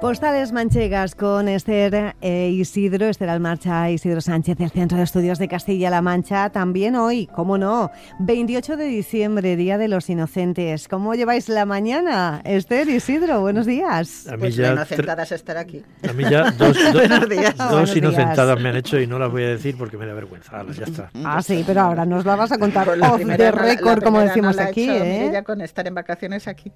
Postales manchegas con Esther e Isidro, Esther Almarcha, Isidro Sánchez del Centro de Estudios de Castilla-La Mancha. También hoy, cómo no, 28 de diciembre, Día de los Inocentes. ¿Cómo lleváis la mañana, Esther, Isidro? Buenos días. A mí pues ya inocentadas estar aquí. A mí ya dos, inocentadas me han hecho y no las voy a decir porque me da vergüenza. Ah, sí, pero ahora nos la vas a contar off the como decimos aquí. ¿eh? Ya con estar en vacaciones aquí.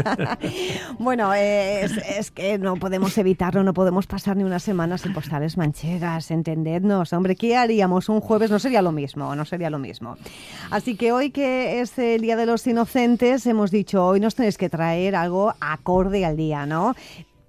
bueno, eh, es, es que no podemos evitarlo, no podemos pasar ni una semana sin postales manchegas, entendednos. Hombre, ¿qué haríamos un jueves? No sería lo mismo, no sería lo mismo. Así que hoy que es el Día de los Inocentes, hemos dicho, hoy nos tenéis que traer algo acorde al día, ¿no?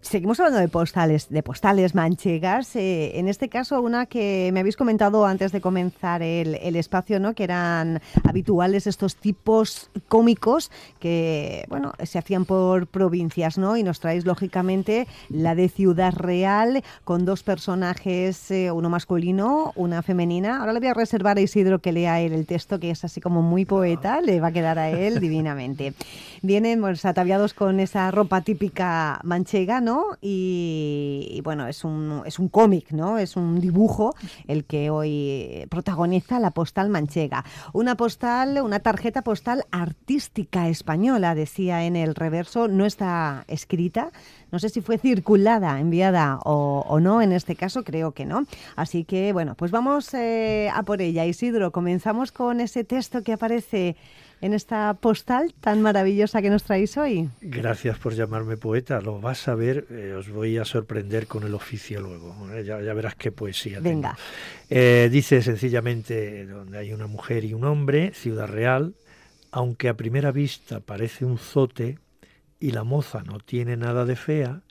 Seguimos hablando de postales, de postales manchegas. Eh, en este caso, una que me habéis comentado antes de comenzar el, espacio, ¿no? Que eran habituales estos tipos cómicos que, bueno, se hacían por provincias, ¿no? Y nos traéis, lógicamente, la de Ciudad Real, con dos personajes, eh, uno masculino, una femenina. Ahora le voy a reservar a Isidro que lea el texto, que es así como muy poeta, ah. le va a quedar a él divinamente. Vienen pues, ataviados con esa ropa típica manchega, ¿no? Y, bueno, es un, es un cómic, ¿no? Es un dibujo el que hoy protagoniza la postal manchega. Una postal, una tarjeta postal artística española, decía en el reverso, no está escrita. No sé si fue circulada, enviada o, no, en este caso creo que no. Así que bueno, pues vamos eh, a por ella. Isidro, comenzamos con ese texto que aparece en esta postal tan maravillosa que nos traéis hoy. Gracias por llamarme poeta, lo vas a ver, eh, os voy a sorprender con el oficio luego, ¿eh? ya, verás qué poesía. Venga. Eh, dice sencillamente, donde hay una mujer y un hombre, Ciudad Real, aunque a primera vista parece un zote y la moza no tiene nada de fea,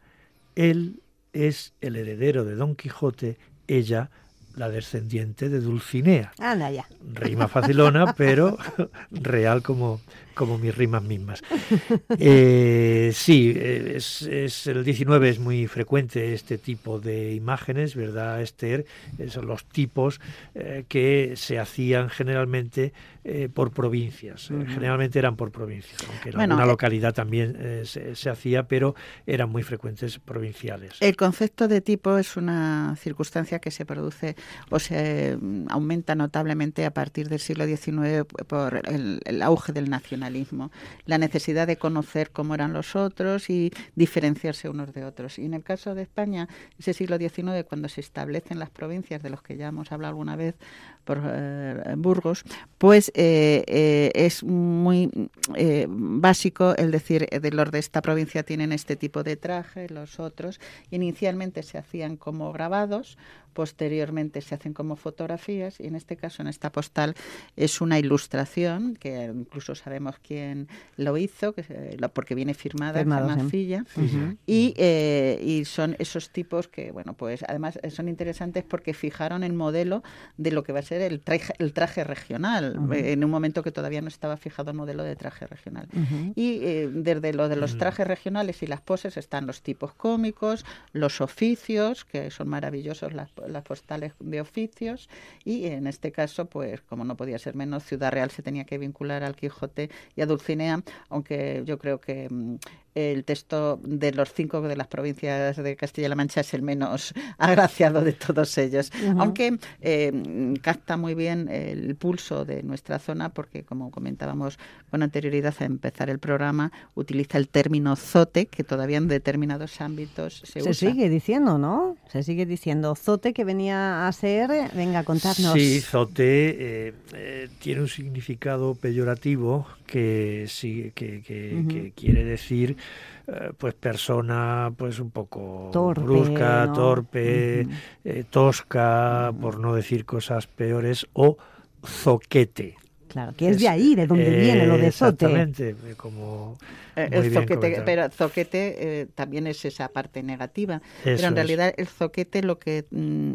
él es el heredero de Don Quijote, ella la descendiente de Dulcinea. Anda ya. Rima facilona, pero real como, como mis rimas mismas. Eh, sí, eh, es, el 19 es muy frecuente este tipo de imágenes, ¿verdad, Esther? Eh, son los tipos que se hacían generalmente por provincias. Generalmente eran por provincias, aunque en una localidad también se, hacía, pero eran muy frecuentes provinciales. El concepto de tipo es una circunstancia que se produce o se mm, aumenta notablemente a partir del siglo XIX por el, auge del nacional la necesidad de conocer cómo eran los otros y diferenciarse unos de otros. Y en el caso de España, ese siglo XIX, cuando se establecen las provincias de los que ya hemos hablado alguna vez por eh, Burgos, pues eh, eh, es muy básico el decir, de los de esta provincia tienen este tipo de traje, los otros. Inicialmente se hacían como grabados, posteriormente se hacen como fotografías y en este caso, en esta postal, es una ilustración que incluso sabemos quien lo hizo, que, eh, porque viene firmada en Firma eh, y, son esos tipos que, bueno, pues además eh, son interesantes porque fijaron el modelo de lo que va a ser el traje, el traje regional, ah, en un momento que todavía no estaba fijado el modelo de traje regional. Y desde lo de los mm. trajes regionales y las poses están los tipos cómicos, los oficios, que son maravillosos las, las postales de oficios, y en este caso, pues como no podía ser menos, Ciudad Real se tenía que vincular al Quijote y a Dulcinea, aunque yo creo que mm, el texto de los cinco de las provincias de Castilla-La Mancha es el menos agraciado de todos ellos, aunque eh, capta muy bien el pulso de nuestra zona porque, como comentábamos con anterioridad a empezar el programa, utiliza el término zote que todavía en determinados ámbitos se, sigue diciendo, ¿no? Se sigue diciendo zote que venía a ser, venga, contarnos. Sí, zote eh, eh, tiene un significado peyorativo que quiere decir eh, pues persona pues un poco brusca, torpe, eh, tosca, por no decir cosas peores, o zoquete. Claro, que es, de ahí, de donde viene lo de Zote. Exactamente, eh, como... Eh, el zoquete, pero eh, zoquete también es esa parte negativa. pero en realidad el zoquete lo que mm,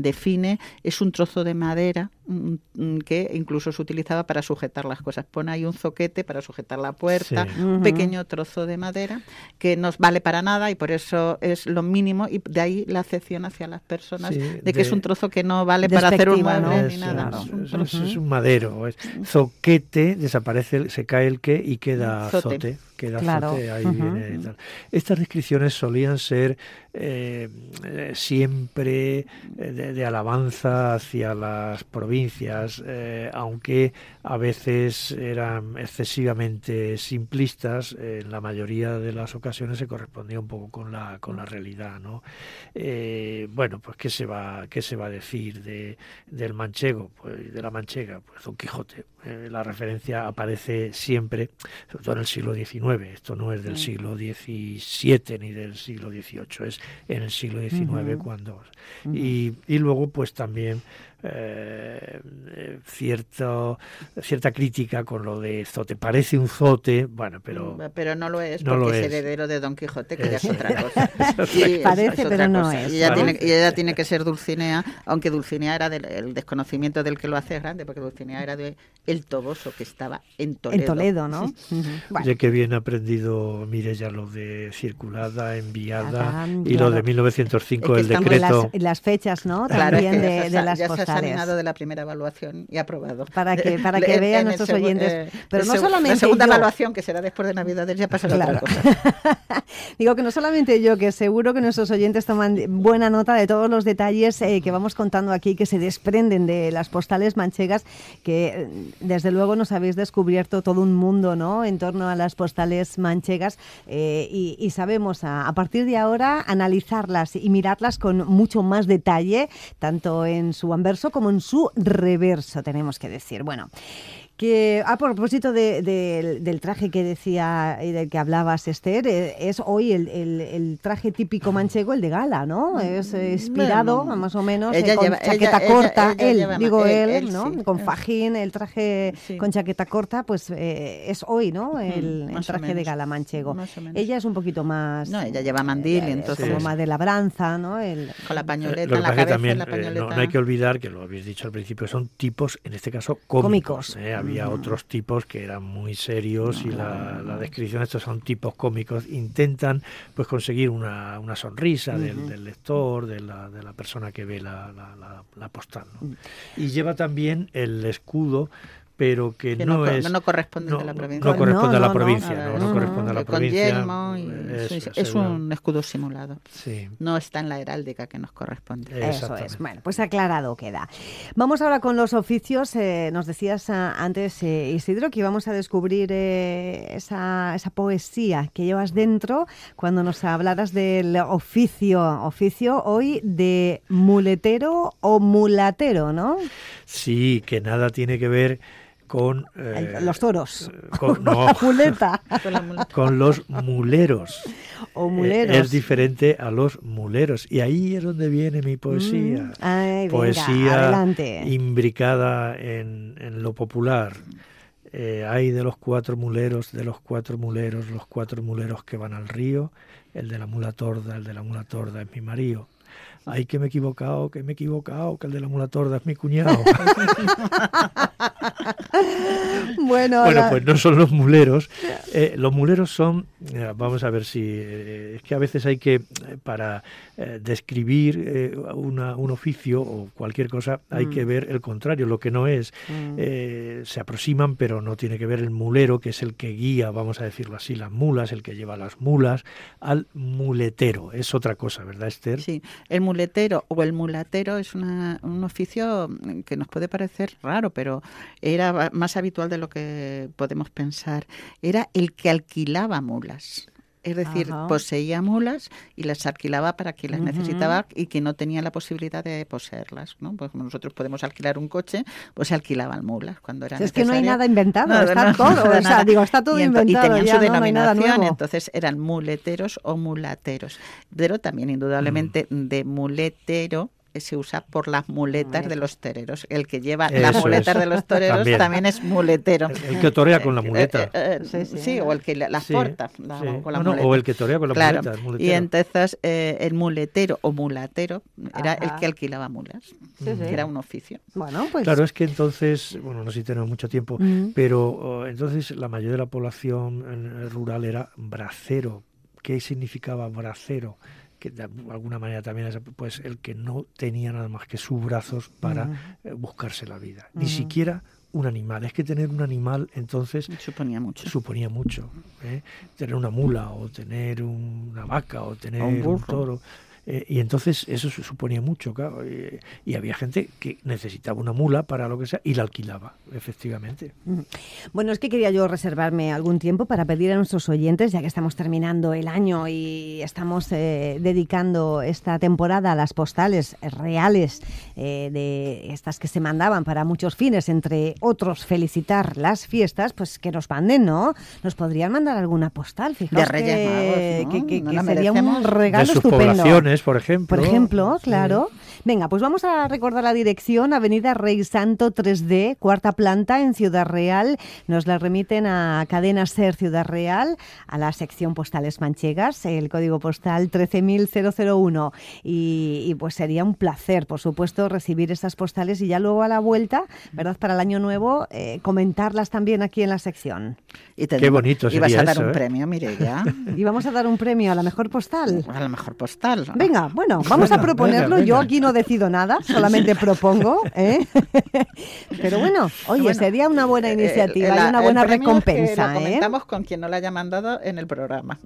define es un trozo de madera mm, mm, que incluso se utilizaba para sujetar las cosas. Pone ahí un zoquete para sujetar la puerta, un pequeño trozo de madera que no vale para nada y por eso es lo mínimo y de ahí la acepción hacia las personas de que es un trozo que no vale para hacer un mueble ni nada. es, un, es, un madero. Es, soquete, desaparece, se cae el que y queda sote estas descripciones solían ser eh, eh, siempre eh, de, alabanza hacia las provincias, aunque a veces eran excesivamente simplistas, en la mayoría de las ocasiones se correspondía un poco con la, con la realidad. ¿no? bueno, pues ¿qué se va, qué se va a decir de, del manchego, pues, de la manchega? Pues Don Quijote eh, la referencia aparece siempre, sobre todo en el siglo XIX, esto no es del siglo XVII ni del siglo XVIII, es en el siglo XIX cuando... y, y luego pues también eh, eh, cierto, cierta crítica con lo de zote. Parece un zote, bueno, pero. Mm, pero no lo es, no porque lo es. heredero de Don Quijote, que ya es otra cosa. Parece, pero no es. Y ella, tiene, tiene, que ser Dulcinea, aunque Dulcinea era del el desconocimiento del que lo hace grande, porque Dulcinea era de El Toboso, que estaba en Toledo. En Toledo, ¿no? Ya que bien aprendido mire ya lo de circulada, enviada ah, y lo de 1905, el decreto. Las, las, fechas, ¿no? También de, de, las cosas de la primera evaluación y aprobado. Para que, para que vean nuestros oyentes. Eh, Pero no solamente. La segunda evaluación, que será después de navidad ya pasará claro. cosa. Digo que no solamente yo, que seguro que nuestros oyentes toman buena nota de todos los detalles eh, que vamos contando aquí, que se desprenden de las postales manchegas, que eh, desde luego nos habéis descubierto todo un mundo, ¿no? En torno a las postales manchegas y, sabemos a, partir de ahora analizarlas y mirarlas con mucho más detalle, tanto en su amber como en su reverso, tenemos que decir. Bueno, que ah, a propósito de, del traje que decía y del que hablabas, Esther, eh, es hoy el, traje típico manchego, el de gala, ¿no? Mm, es inspirado, más o menos, eh, con chaqueta corta, él, digo él, ¿no? Con fajín, el traje con chaqueta corta, pues eh, es hoy, ¿no? El, traje de gala manchego. Ella es un poquito más... No, ella lleva mandil, entonces... más de labranza, ¿no? con la pañoleta, la cabeza, también, la pañoleta. No, hay que olvidar, que lo habéis dicho al principio, son tipos, en este caso, cómicos. cómicos había otros tipos que eran muy serios y la, la, descripción, estos son tipos cómicos, intentan pues conseguir una, sonrisa del, lector, de la, persona que ve la, la postal. Mm. Y lleva también el escudo pero que, no, no, corresponde a la provincia no corresponde a la provincia no, corresponde a la provincia es, un escudo simulado no está en la heráldica que nos corresponde eso es bueno pues aclarado queda vamos ahora con los oficios eh, nos decías ah, antes eh, Isidro que íbamos a descubrir eh, esa, esa poesía que llevas dentro cuando nos hablaras del oficio oficio hoy de muletero o mulatero no sí que nada tiene que ver con eh, los toros, con, la muleta. con los muleros. Eh, es diferente a los muleros y ahí es donde viene mi poesía, mm. poesía imbricada en, lo popular. Eh, hay de los cuatro muleros, de los cuatro muleros, los cuatro muleros que van al río, el de la mula torda, el de la mula torda es mi marido, ay que me he equivocado, que me he equivocado, que el de la mula torda es mi cuñado. bueno, bueno pues no son los muleros. Eh, los muleros son, vamos a ver si, eh, es que a veces hay que, eh, para describir un oficio o cualquier cosa, hay que mm. ver el contrario, lo que no es. Mm. se aproximan, pero no tiene que ver el mulero, que es el que guía, vamos a decirlo así, las mulas, el que lleva las mulas, al muletero. Es otra cosa, ¿verdad, Esther? Sí, el muletero o el mulatero es un oficio que nos puede parecer raro, pero era más habitual de lo que podemos pensar, era el que alquilaba mulas. Es decir, poseía mulas y las alquilaba para quien las necesitaba y que no tenía la posibilidad de poseerlas. ¿no? Pues como nosotros podemos alquilar un coche, pues se alquilaban mulas cuando eran. Es que no hay nada inventado, está todo. o sea, digo, está inventado. Y tenían su denominación, entonces eran muleteros o mulateros. Pero también, indudablemente, mm. de muletero se usa por las muletas de los tereros El que lleva las muletas de los toreros también. es muletero. El, que torea con la eh, muleta. Eh, eh, sí, o el que las porta con la muleta. o el que torea con la muleta. y entonces el muletero o mulatero era el que alquilaba mulas, que era un oficio. Bueno, pues... Claro, es que entonces, bueno, no sé si tenemos mucho tiempo, pero oh, entonces la mayoría de la población rural era bracero. ¿Qué significaba bracero? que de alguna manera también es pues, el que no tenía nada más que sus brazos para eh, buscarse la vida. Ni siquiera un animal. Es que tener un animal entonces suponía mucho. Suponía mucho. ¿eh? Tener una mula o tener una vaca o tener un, un, toro eh, y entonces eso suponía mucho, claro. y había gente que necesitaba una mula para lo que sea y la alquilaba, efectivamente. Mm. Bueno, es que quería yo reservarme algún tiempo para pedir a nuestros oyentes, ya que estamos terminando el año y estamos eh, dedicando esta temporada a las postales reales eh, de estas que se mandaban para muchos fines, entre otros felicitar las fiestas, pues que nos manden, ¿no? Nos podrían mandar alguna postal, fíjate que, un regalo de sus por ejemplo. Por ejemplo, claro. Venga, pues vamos a recordar la dirección, Avenida Rey Santo 3D, cuarta planta en Ciudad Real. Nos la remiten a Cadena Ser Ciudad Real, a la sección Postales Manchegas, el código postal 13001. Y, pues sería un placer, por supuesto, recibir estas postales y ya luego a la vuelta, ¿verdad? Para el año nuevo, eh, comentarlas también aquí en la sección. Qué bonito sería a dar un ¿eh? premio, mire Y vamos a dar un premio a la mejor postal. A la mejor postal. Venga, bueno, vamos a proponerlo. Yo aquí no decido nada, solamente propongo. ¿eh? Pero bueno, oye, sería una buena eh, iniciativa y una buena recompensa. Es ¿eh? comentamos con quien no la haya mandado en el programa.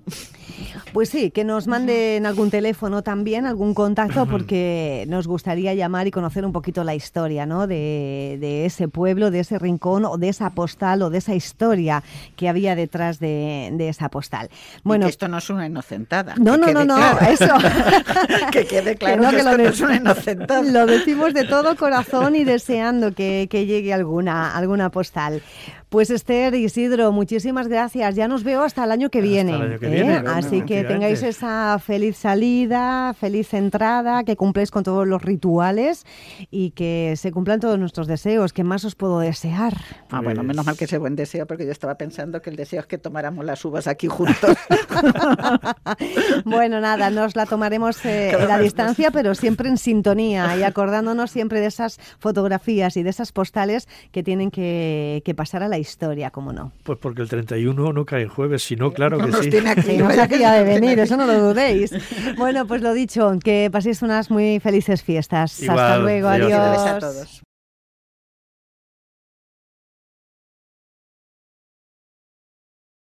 Pues sí, que nos manden algún teléfono también, algún contacto, porque nos gustaría llamar y conocer un poquito la historia ¿no? de, ese pueblo, de ese rincón o de esa postal o de esa historia que había detrás de, esa postal. Bueno, esto no es una inocentada. No, no, no, no, eso. que quede claro que, es una inocentada. Lo decimos de todo corazón y deseando que, que llegue alguna, alguna postal. Pues Esther, Isidro, muchísimas gracias. Ya nos veo hasta el año que viene. ¿eh? Así que tengáis esa feliz salida, feliz entrada, que cumpléis con todos los rituales y que se cumplan todos nuestros deseos. ¿Qué más os puedo desear? Ah, bueno, menos mal que ese buen deseo, porque yo estaba pensando que el deseo es que tomáramos las uvas aquí juntos. bueno, nada, nos la tomaremos eh, a la distancia, pero siempre en sintonía y acordándonos siempre de esas fotografías y de esas postales que tienen que pasar a la historia, cómo no. Pues porque el 31 no cae jueves, sino eh, claro que nos sí. Tiene aquí, sí, nos de venir, eso no lo dudéis. Bueno, pues lo dicho, que paséis unas muy felices fiestas. Hasta luego, adiós. adiós. a todos.